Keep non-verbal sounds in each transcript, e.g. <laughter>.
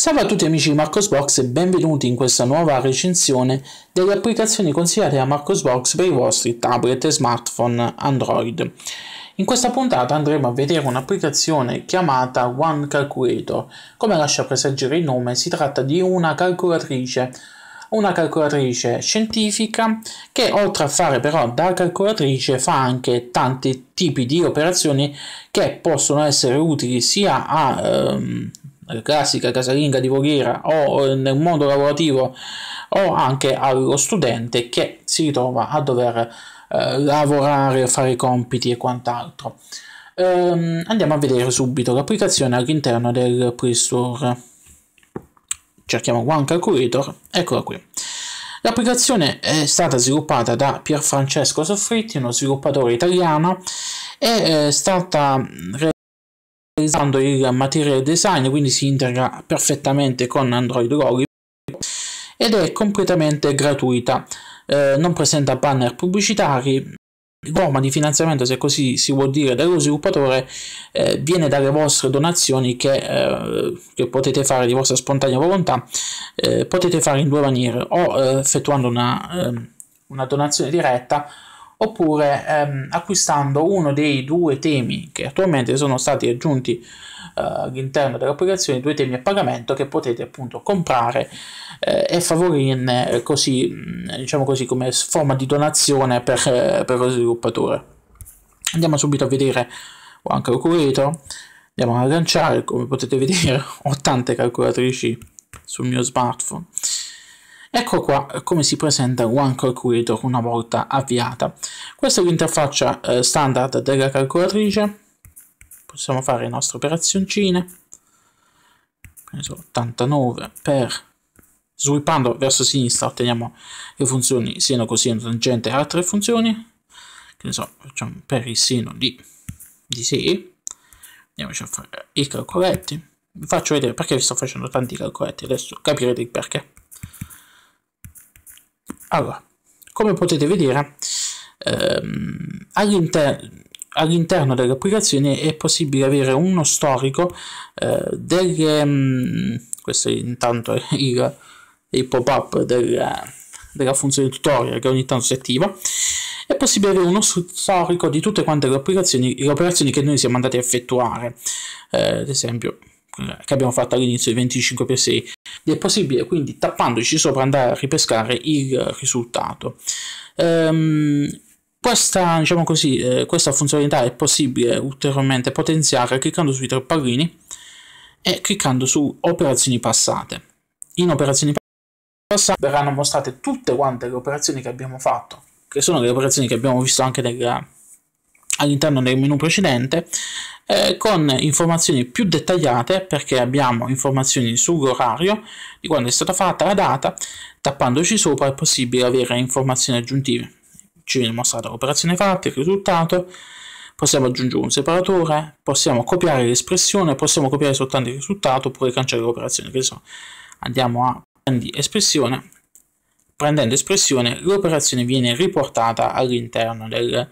Salve a tutti amici di Marcosbox e benvenuti in questa nuova recensione delle applicazioni consigliate da Marcosbox per i vostri tablet e smartphone Android. In questa puntata andremo a vedere un'applicazione chiamata One Calculator. Come lascia presagire il nome, si tratta di una calcolatrice una calcolatrice scientifica che oltre a fare però da calcolatrice fa anche tanti tipi di operazioni che possono essere utili sia a ehm, eh, classica casalinga di Voghera o nel mondo lavorativo o anche allo studente che si ritrova a dover eh, lavorare, fare i compiti e quant'altro. Ehm, andiamo a vedere subito l'applicazione all'interno del Play Store. Cerchiamo One Calculator, eccola qui. L'applicazione è stata sviluppata da Pierfrancesco Soffritti, uno sviluppatore italiano, eh, è stata mm, utilizzando il materiale design, quindi si integra perfettamente con Android Lollipop ed è completamente gratuita. Eh, non presenta banner pubblicitari, gomma di finanziamento, se così si vuol dire, dello sviluppatore eh, viene dalle vostre donazioni che, eh, che, potete fare di vostra spontanea volontà, eh, potete fare in due maniere, o eh, effettuando una, ehm, una donazione diretta oppure ehm, acquistando uno dei due temi che attualmente sono stati aggiunti eh, all'interno dell'applicazione, due temi a pagamento che potete appunto comprare eh, e favorirne eh, così, mm, diciamo così, come forma di donazione per, eh, per lo sviluppatore. Andiamo subito a vedere o anche il curator, andiamo ad agganciare, come potete vedere <laughs> ho tante calcolatrici sul mio smartphone Ecco qua come si presenta OneCore Creator una volta avviata. Questa è l'interfaccia eh, standard della calcolatrice, possiamo fare le nostre operazioncine, 89 per swippando verso sinistra otteniamo le funzioni seno, coseno, tangente e altre funzioni che ne so, facciamo per il seno di, di sì andiamoci a fare i calcoletti vi faccio vedere perché vi sto facendo tanti calcoletti adesso capirete il perché allora, come potete vedere, ehm, all'interno delle applicazioni è possibile avere uno storico eh, delle ehm, mh, questo intanto è <laughs> il, il pop-up della, della, funzione tutorial che ogni tanto si attiva è possibile avere uno storico di tutte quante le applicazioni, le operazioni che noi siamo andati a effettuare eh, ad esempio eh, che abbiamo fatto all'inizio di 25x6 è possibile quindi tappandoci sopra andare a ripescare il risultato. Um, questa, diciamo così, eh, questa funzionalità è possibile ulteriormente potenziare cliccando sui tre pallini e cliccando su operazioni passate. In operazioni passate verranno mostrate tutte quante le operazioni che abbiamo fatto, che sono le operazioni che abbiamo visto anche nella all'interno del menu precedente eh, con informazioni più dettagliate perché abbiamo informazioni sull'orario di quando è stata fatta la data tappandoci sopra è possibile avere informazioni aggiuntive ci viene mostrata l'operazione fatta il risultato possiamo aggiungere un separatore possiamo copiare l'espressione possiamo copiare soltanto il risultato oppure cancellare l'operazione che so andiamo a prendi espressione prendendo espressione l'operazione viene riportata all'interno del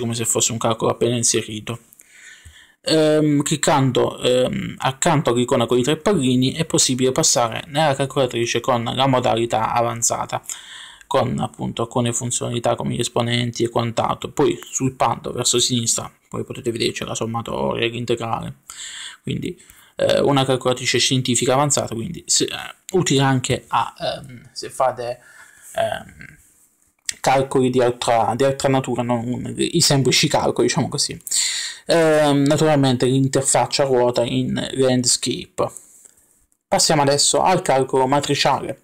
come se fosse un calcolo appena inserito. Ehm, cliccando ehm, accanto all'icona con i tre pallini è possibile passare nella calcolatrice con la modalità avanzata con appunto alcune funzionalità come gli esponenti e quant'altro poi sul pad verso sinistra poi potete vedere c'è la sommatoria l'integrale quindi eh, una calcolatrice scientifica avanzata quindi se, eh, utile anche a ehm, se fate ehm, calcoli di altra, di altra natura, non, i semplici calcoli, diciamo così. Eh, naturalmente l'interfaccia ruota in landscape. Passiamo adesso al calcolo matriciale.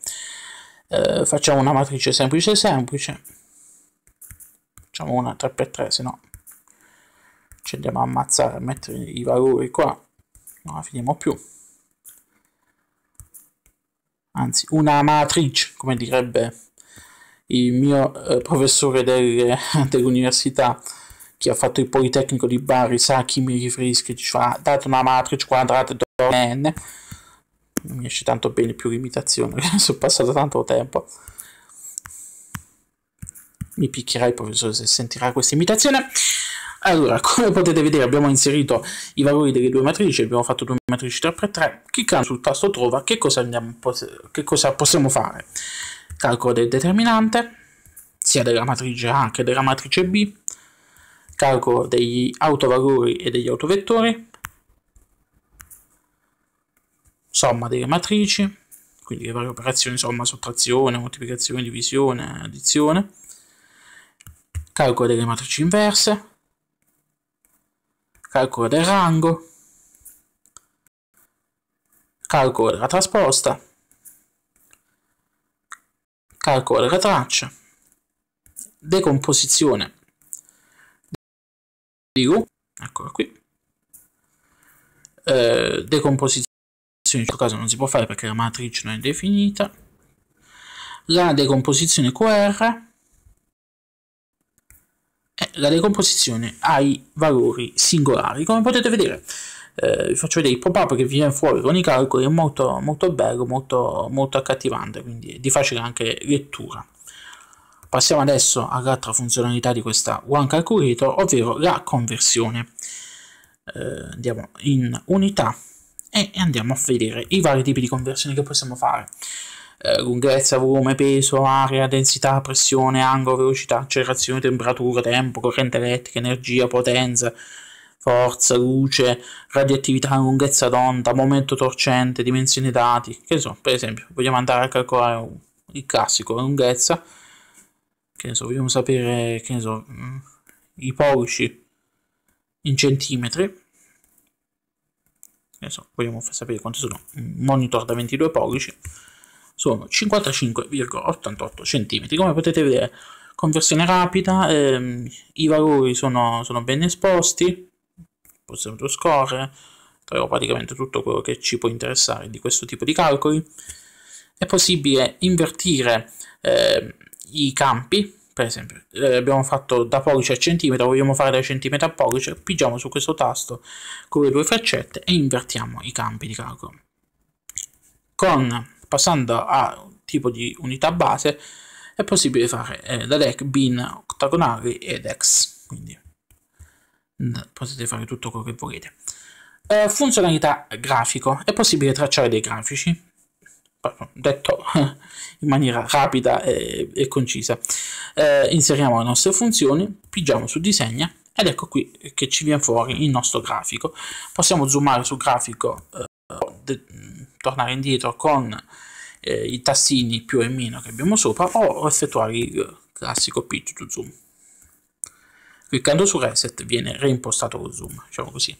Eh, facciamo una matrice semplice semplice. Facciamo una 3x3, se no ci andiamo a ammazzare a mettere i valori qua. Non la finiamo più anzi una matrice, come direbbe il mio eh, professore del, <laughs> dell'università che ha fatto il Politecnico di Bari sa a chi mi riferisco, ci fa ah, dato una matrice quadrata n, mi esce tanto bene più l'imitazione, <laughs> sono passato tanto tempo. Mi picchierà il professore se sentirà questa imitazione. Allora, <laughs> come potete vedere abbiamo inserito i valori delle due matrici, abbiamo fatto due matrici 3x3, cliccando sul tasto trova, che cosa, andiamo, che cosa possiamo fare? calcolo del determinante, sia della matrice A che della matrice B, calcolo degli autovalori e degli autovettori, somma delle matrici, quindi le varie operazioni somma, sottrazione, moltiplicazione, divisione, addizione, calcolo delle matrici inverse, calcolo del rango, calcolo della trasposta, calcolo della traccia, decomposizione di U, eccola qui, eh, decomposizione in questo caso non si può fare perché la matrice non è definita, la decomposizione QR e la decomposizione ai valori singolari. Come potete vedere eh, vi faccio vedere il pop-up che viene fuori con i calcoli, è molto, molto bello, molto, molto accattivante, quindi è di facile anche lettura. Passiamo adesso all'altra funzionalità di questa One Calculator, ovvero la conversione. Eh, andiamo in unità e andiamo a vedere i vari tipi di conversioni che possiamo fare. Eh, lunghezza, volume, peso, area, densità, pressione, angolo, velocità, accelerazione, temperatura, tempo, corrente elettrica, energia, potenza, forza, luce, radioattività, lunghezza d'onda, momento torcente, dimensioni dati, che ne so, per esempio, vogliamo andare a calcolare il classico, la lunghezza, che ne so, vogliamo sapere, che ne so, mm, i pollici in centimetri, che ne so, vogliamo far sapere quanto sono un monitor da 22 pollici sono 55,88 cm come potete vedere conversione rapida ehm, i valori sono, sono ben esposti possiamo lo score, troviamo praticamente tutto quello che ci può interessare di questo tipo di calcoli. È possibile invertire eh, i campi, per esempio eh, abbiamo fatto da pollice a centimetro, vogliamo fare da centimetro a pollice, pigiamo su questo tasto con le due freccette e invertiamo i campi di calcolo. Con, passando a tipo di unità base, è possibile fare eh, da deck bin ottagonali ed ex. Quindi Mm, potete fare tutto quello che volete. Eh, funzionalità grafico, è possibile tracciare dei grafici, detto <laughs> in maniera rapida e, e concisa. Eh, inseriamo le nostre funzioni, pigiamo su disegna ed ecco qui che ci viene fuori il nostro grafico. Possiamo zoomare sul grafico, eh, tornare indietro con eh, i tassini più e meno che abbiamo sopra o effettuare il classico pitch to zoom. Cliccando su Reset viene reimpostato lo zoom, diciamo così.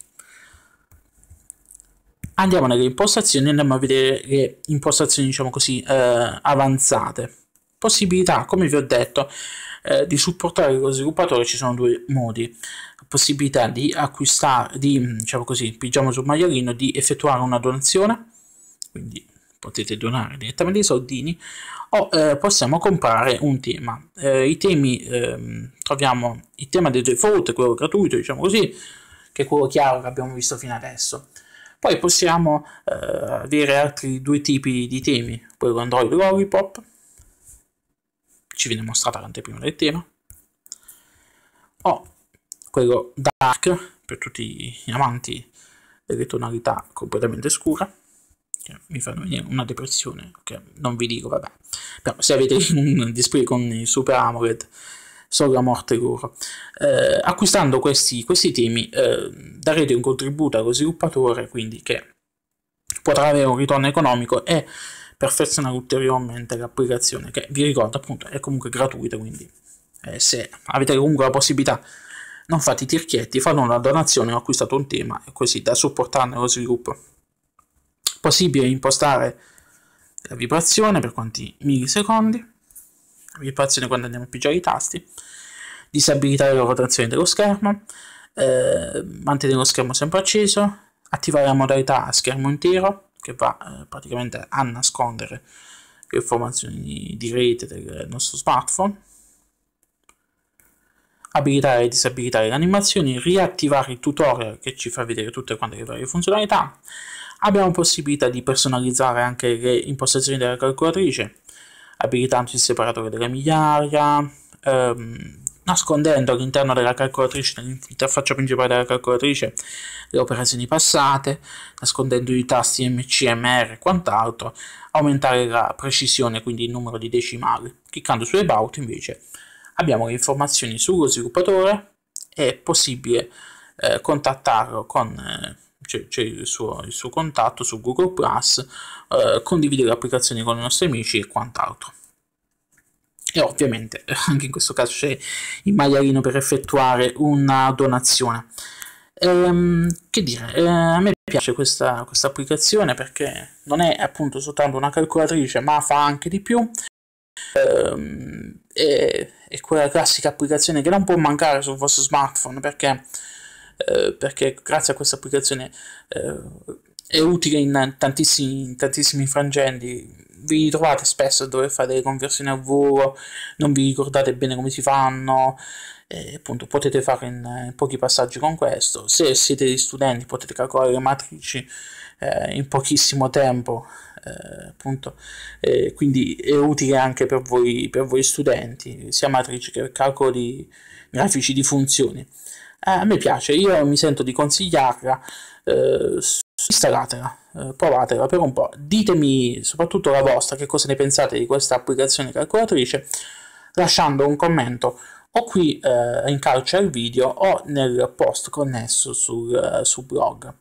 Andiamo nelle impostazioni e andiamo a vedere le impostazioni, diciamo così, eh, avanzate. Possibilità, come vi ho detto, eh, di supportare lo sviluppatore ci sono due modi. Possibilità di acquistare, di, mm, diciamo così, pigiamo sul maialino, di effettuare una donazione, quindi potete donare direttamente i soldini o eh, possiamo comprare un tema. Eh, I temi ehm, troviamo il tema del default, quello gratuito, diciamo così, che è quello chiaro che abbiamo visto fino adesso. Poi possiamo eh, avere altri due tipi di temi, quello Android Lollipop, ci viene mostrata l'anteprima del tema, o quello Dark, per tutti gli amanti delle tonalità completamente scure, mi fanno venire una depressione, che non vi dico, vabbè. Però se avete <laughs> un display con il Super AMOLED, sono morte loro. Eh, acquistando questi, questi temi eh, darete un contributo allo sviluppatore, quindi che potrà avere un ritorno economico e perfezionare ulteriormente l'applicazione, che vi ricordo appunto è comunque gratuita, quindi eh, se avete comunque la possibilità non fate i tirchietti, fate una donazione, ho acquistato un tema e così da supportarne lo sviluppo possibile impostare la vibrazione per quanti millisecondi, la vibrazione quando andiamo a pigiare i tasti, disabilitare la rotazione dello schermo, eh, mantenere lo schermo sempre acceso, attivare la modalità a schermo intero che va eh, praticamente a nascondere le informazioni di rete del nostro smartphone, abilitare e disabilitare le animazioni, riattivare il tutorial che ci fa vedere tutte quante le varie funzionalità, Abbiamo possibilità di personalizzare anche le impostazioni della calcolatrice, abilitando il separatore della migliaia, ehm, nascondendo all'interno della calcolatrice, nell'interfaccia principale della calcolatrice, le operazioni passate, nascondendo i tasti MCMR e quant'altro, aumentare la precisione, quindi il numero di decimali. Cliccando su About invece abbiamo le informazioni sullo sviluppatore, è possibile eh, contattarlo con... Eh, c'è, c'è il, suo, il, suo, contatto su Google Plus, eh, le applicazioni con i nostri amici e quant'altro. E ovviamente <laughs> anche in questo caso c'è il maialino per effettuare una donazione. Ehm, che dire, eh, a me piace questa, questa applicazione perché non è appunto soltanto una calcolatrice, ma fa anche di più. Ehm, è, è quella classica applicazione che non può mancare sul vostro smartphone perché eh, perché grazie a questa applicazione eh, è utile in tantissimi, in tantissimi frangenti. Vi trovate spesso a dover fare delle conversioni a volo, non vi ricordate bene come si fanno, e appunto potete fare in, in pochi passaggi con questo. Se siete degli studenti potete calcolare le matrici eh, in pochissimo tempo, eh, appunto, eh, quindi è utile anche per voi, per voi studenti, sia matrici che calcoli grafici di funzioni. Eh, a me piace, io mi sento di consigliarla, eh, installatela, eh, provatela per un po', ditemi soprattutto la vostra, che cosa ne pensate di questa applicazione calcolatrice, lasciando un commento o qui eh, in calcio al video o nel post connesso sul, eh, sul blog.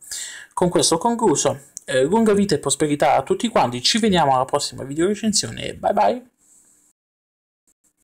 Con questo ho concluso, eh, lunga vita e prosperità a tutti quanti, ci vediamo alla prossima video recensione bye bye!